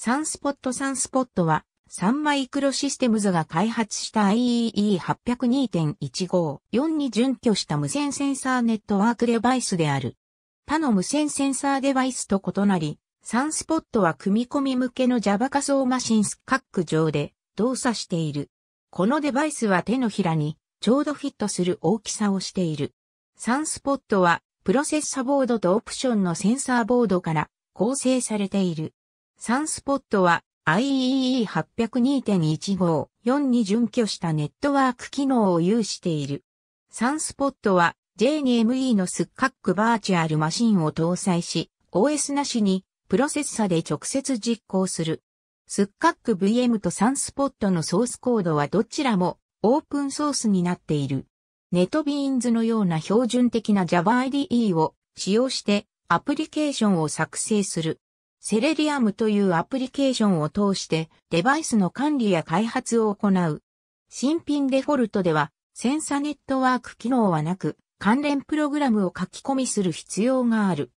サンスポットサンスポットは、サンマイクロシステムズが開発した IEE802.154 に準拠した無線センサーネットワークデバイスである。他の無線センサーデバイスと異なり、サンスポットは組み込み向けの Java 仮想マシンスカック上で動作している。このデバイスは手のひらにちょうどフィットする大きさをしている。サンスポットはプロセッサボードとオプションのセンサーボードから構成されている。サンスポットは IEE802.154 に準拠したネットワーク機能を有している。サンスポットは J2ME のスッカックバーチャルマシンを搭載し、OS なしにプロセッサで直接実行する。スッカック VM とサンスポットのソースコードはどちらもオープンソースになっている。ネトビーンズのような標準的な Java IDE を使用してアプリケーションを作成する。セレリアムというアプリケーションを通してデバイスの管理や開発を行う。新品デフォルトではセンサネットワーク機能はなく関連プログラムを書き込みする必要がある。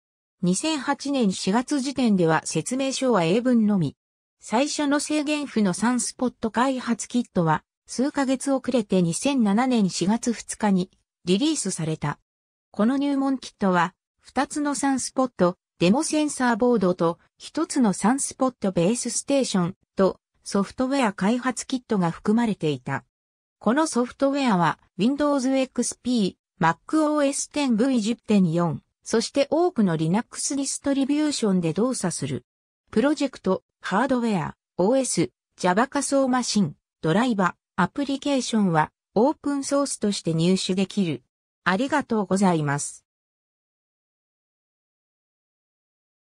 2008年4月時点では説明書は英文のみ。最初の制限符のサンスポット開発キットは数ヶ月遅れて2007年4月2日にリリースされた。この入門キットは2つのサンスポット、デモセンサーボードと一つのサンスポットベースステーションとソフトウェア開発キットが含まれていた。このソフトウェアは Windows XP、MacOS 10V10.4、そして多くの Linux ディストリビューションで動作する。プロジェクト、ハードウェア、OS、Java 仮想マシン、ドライバ、アプリケーションはオープンソースとして入手できる。ありがとうございます。